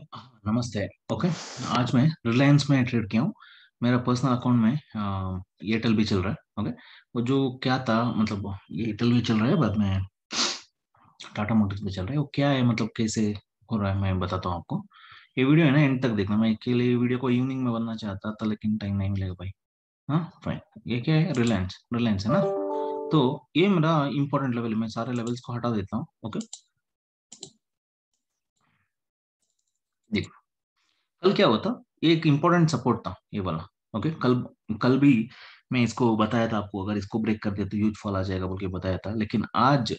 हाँ, नमस्ते ओके आज मैं रिलायंस में ट्रेड किया हूँ मेरा पर्सनल अकाउंट में एयरटेल भी चल रहा है ओके वो जो क्या था मतलब एयरटेल भी चल रहा है बाद में टाटा मोटर्स भी चल रहा है वो क्या है मतलब कैसे हो रहा है मैं बताता हूँ आपको ये वीडियो है ना एंड तक देखना मैं अकेले वीडियो को इवनिंग में बनना चाहता था लेकिन टाइम नहीं मिलेगा भाई हाँ फाइन ये क्या है रिलायंस रिलायंस है ना तो ये मेरा इंपॉर्टेंट लेवल है मैं सारे लेवल्स को हटा देता हूँ ओके देखो कल क्या हुआ था एक इम्पोर्टेंट सपोर्ट था ये वाला ओके कल कल भी मैं इसको बताया था आपको अगर इसको ब्रेक कर दे तो यूज फॉल आ जाएगा बोल के बताया था लेकिन आज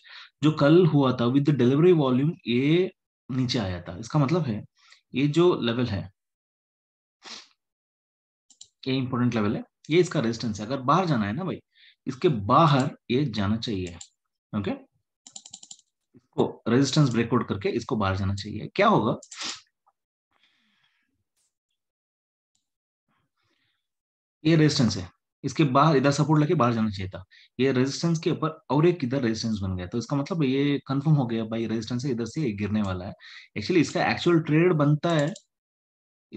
जो कल हुआ था विद डिलीवरी वॉल्यूम ये नीचे आया था इसका मतलब है ये जो लेवल है ये इंपॉर्टेंट लेवल है ये इसका रेजिस्टेंस है अगर बाहर जाना है ना भाई इसके बाहर ये जाना चाहिए ओके इसको रेजिस्टेंस ब्रेकआउट करके इसको बाहर जाना चाहिए क्या होगा ये रेजिस्टेंस है इसके बाहर इधर सपोर्ट लेके बाहर जाना चाहिए था ये रेजिस्टेंस के ऊपर और एक इधर रेजिस्टेंस बन गया तो इसका मतलब ये कंफर्म हो गया भाई रेजिस्टेंस इधर से गिरने वाला है एक्चुअली इसका एक्चुअल ट्रेड बनता है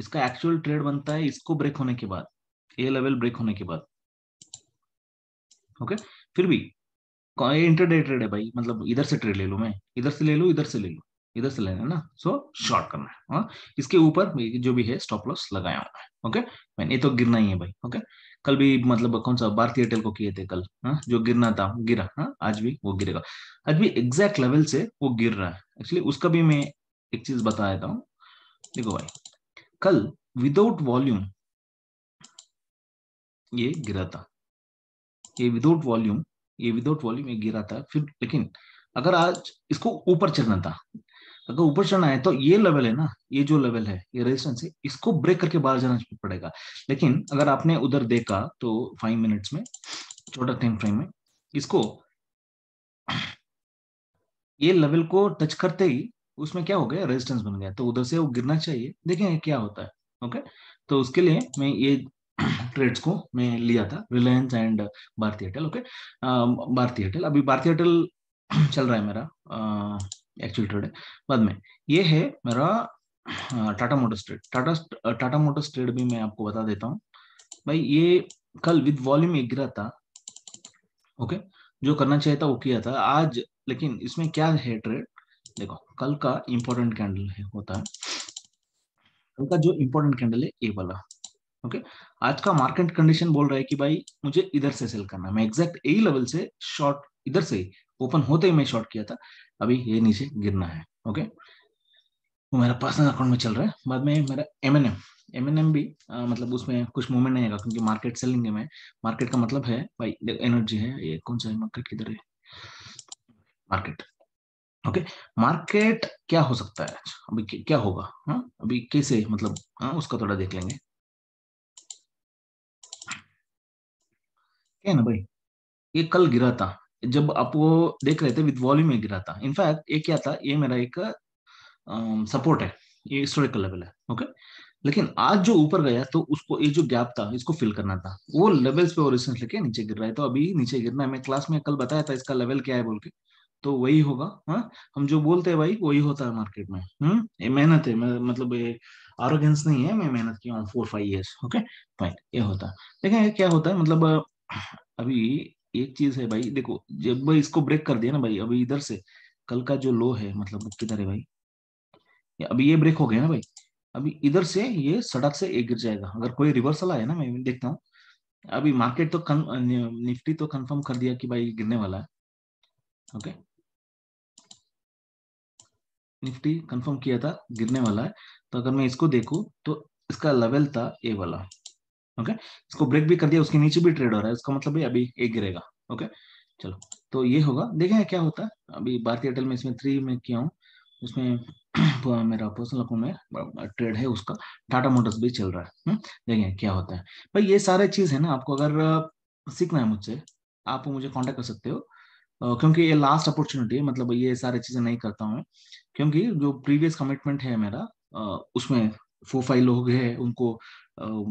इसका एक्चुअल ट्रेड बनता है इसको ब्रेक होने के बाद ए लेवल ब्रेक होने के बाद ओके फिर भी इंटरडे ट्रेड है भाई मतलब इधर से ट्रेड ले लू मैं इधर से ले लू इधर से ले लू इधर से लेना है ना सो so, शॉर्ट करना है हा? इसके ऊपर जो भी है स्टॉप लॉस लगाया हुआ है ओके मैंने ये तो गिरना ही है भाई ओके कल भी मतलब कौन सा भारतीय एयरटेल को किए थे कल हा? जो गिरना था गिरा हा? आज भी वो गिरेगा आज भी एग्जैक्ट लेवल से वो गिर रहा है एक्चुअली उसका भी मैं एक चीज बता देता हूँ देखो भाई कल विदाउट वॉल्यूम ये गिरा था ये विदाउट वॉल्यूम ये विदाउट वॉल्यूम ये गिरा था फिर लेकिन अगर आज इसको ऊपर चढ़ना था अगर ऊपर चढ़ना है तो ये लेवल है ना ये जो लेवल है ये रेजिस्टेंस है इसको ब्रेक करके बाहर जाना पड़ेगा लेकिन अगर आपने उधर देखा तो फाइव मिनट्स में छोटा टाइम फ्रेम में इसको ये लेवल को टच करते ही उसमें क्या हो गया रेजिस्टेंस बन गया तो उधर से वो गिरना चाहिए देखेंगे क्या होता है ओके तो उसके लिए मैं ये ट्रेड्स को मैं लिया था Reliance and Bharti Airtel okay Bharti Airtel अभी भारतीय एयरटेल चल रहा है मेरा एक्चुअल ट्रेड है बाद में ये है मेरा Tata Motors trade Tata Tata Motors trade भी मैं आपको बता देता हूँ भाई ये कल विद वॉल्यूम एक गिरा था ओके जो करना चाहिए था वो किया था आज लेकिन इसमें क्या है ट्रेड देखो कल का इंपॉर्टेंट कैंडल है होता है कल का जो इंपॉर्टेंट कैंडल है ये वाला ओके आज का मार्केट कंडीशन बोल रहा है कि भाई मुझे इधर से सेल करना मैं एग्जैक्ट यही लेवल से शॉर्ट इधर से ही ओपन होते ही मैं शॉर्ट किया था अभी ये नीचे गिरना है ओके वो मेरा पर्सनल अकाउंट में चल रहा है बाद में मेरा M N M M N M भी आ, मतलब उसमें कुछ मूवमेंट नहीं आएगा क्योंकि मार्केट सेलिंग में मार्केट का मतलब है भाई एनर्जी है ये कौन सा मार्केट किधर है मार्केट ओके मार्केट क्या हो सकता है अच्छा, अभी क्या होगा हा? अभी कैसे मतलब हा? उसका थोड़ा देख लेंगे है ना भाई ये कल गिरा था जब आप वो देख रहे थे विद वॉल्यूम में गिरा था इनफैक्ट ये क्या था ये मेरा एक सपोर्ट है ये हिस्टोरिकल लेवल है ओके लेकिन आज जो ऊपर गया तो उसको ये जो गैप था इसको फिल करना था वो लेवल्स पे ओरिजिन लेके नीचे गिर रहा है तो अभी नीचे गिरना है मैं क्लास में कल बताया था इसका लेवल क्या है बोल के तो वही होगा हा? हम जो बोलते हैं भाई वही होता है मार्केट में हम्म ये मेहनत है मतलब ये आरोगेंस नहीं है मैं मेहनत किया हूँ four five years okay fine ये होता है देखें क्या होता है मतलब अभी एक चीज है भाई देखो जब भाई इसको ब्रेक कर दिया ना भाई अभी इधर से कल का जो लो है मतलब किधर है भाई अभी ये ब्रेक हो गया ना भाई अभी इधर से ये सड़क से एक गिर जाएगा अगर कोई रिवर्सल आया ना मैं देखता हूँ अभी मार्केट तो कन, निफ्टी तो कंफर्म कर दिया कि भाई गिरने वाला है ओके निफ्टी कंफर्म किया था गिरने वाला है तो अगर मैं इसको देखू तो इसका लेवल था ए वाला ओके इसको ब्रेक भी कर दिया उसके नीचे भी ट्रेड हो रहा है इसका मतलब अभी एक गिरेगा ओके चलो तो ये होगा देखें क्या होता है अभी भारतीय एयरटेल में इसमें थ्री में किया हूँ उसमें मेरा पर्सनल अकाउंट में ट्रेड है उसका टाटा मोटर्स भी चल रहा है हम्म? देखें क्या होता है भाई ये सारे चीज है ना आपको अगर सीखना है मुझसे आप मुझे कांटेक्ट कर सकते हो क्योंकि ये लास्ट अपॉर्चुनिटी है मतलब ये सारे चीजें नहीं करता हूँ क्योंकि जो प्रीवियस कमिटमेंट है मेरा उसमें फोर फाइव लोग हैं उनको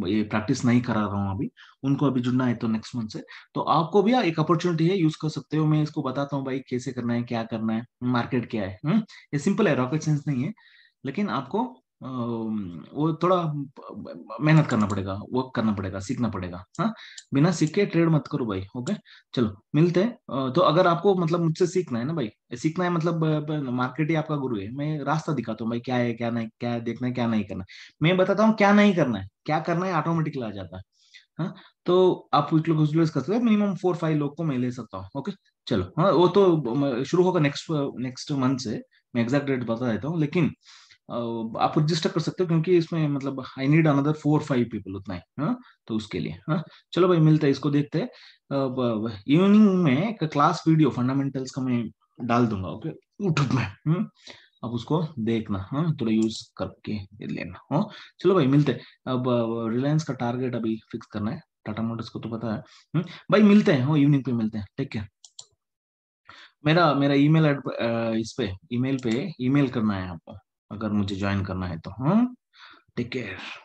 ये प्रैक्टिस नहीं करा रहा हूँ अभी उनको अभी जुड़ना है तो नेक्स्ट मंथ से तो आपको भी हाँ, एक अपॉर्चुनिटी है यूज कर सकते हो मैं इसको बताता हूँ भाई कैसे करना है क्या करना है मार्केट क्या है हुँ? हम्म। ये सिंपल है रॉकेट साइंस नहीं है लेकिन आपको वो थोड़ा मेहनत करना पड़ेगा वर्क करना पड़ेगा सीखना पड़ेगा हाँ बिना सीखे ट्रेड मत करो भाई ओके चलो मिलते हैं तो अगर आपको मतलब मुझसे सीखना है ना भाई सीखना है मतलब मार्केट ही आपका गुरु है मैं रास्ता दिखाता हूँ भाई क्या है क्या नहीं क्या देखना है क्या नहीं करना मैं बताता हूँ क्या नहीं करना है क्या करना है ऑटोमेटिकली आ जाता है हाँ तो आप कुछ लोग यूज कर सकते हो मिनिमम फोर फाइव लोग को मैं ले सकता हूँ ओके चलो हाँ वो तो शुरू होगा नेक्स्ट नेक्स्ट मंथ से मैं एग्जैक्ट डेट बता देता हूँ लेकिन आप रजिस्टर कर सकते हो क्योंकि इसमें मतलब I need another four five people उतना ही हाँ तो उसके लिए हाँ चलो भाई मिलता है इसको देखते हैं इवनिंग में एक क्लास वीडियो फंडामेंटल्स का मैं डाल दूंगा ओके यूट्यूब में हाँ। अब उसको देखना हाँ थोड़ा यूज करके लेना हाँ चलो भाई मिलते अब रिलायंस का टारगेट अभी फिक्स करना है टाटा मोटर्स को तो पता है हाँ। भाई मिलते हैं इवनिंग हाँ, पे मिलते हैं ठीक है मेरा मेरा ईमेल इस पे ईमेल पे ईमेल करना है आपको अगर मुझे ज्वाइन करना है तो हाँ टेक केयर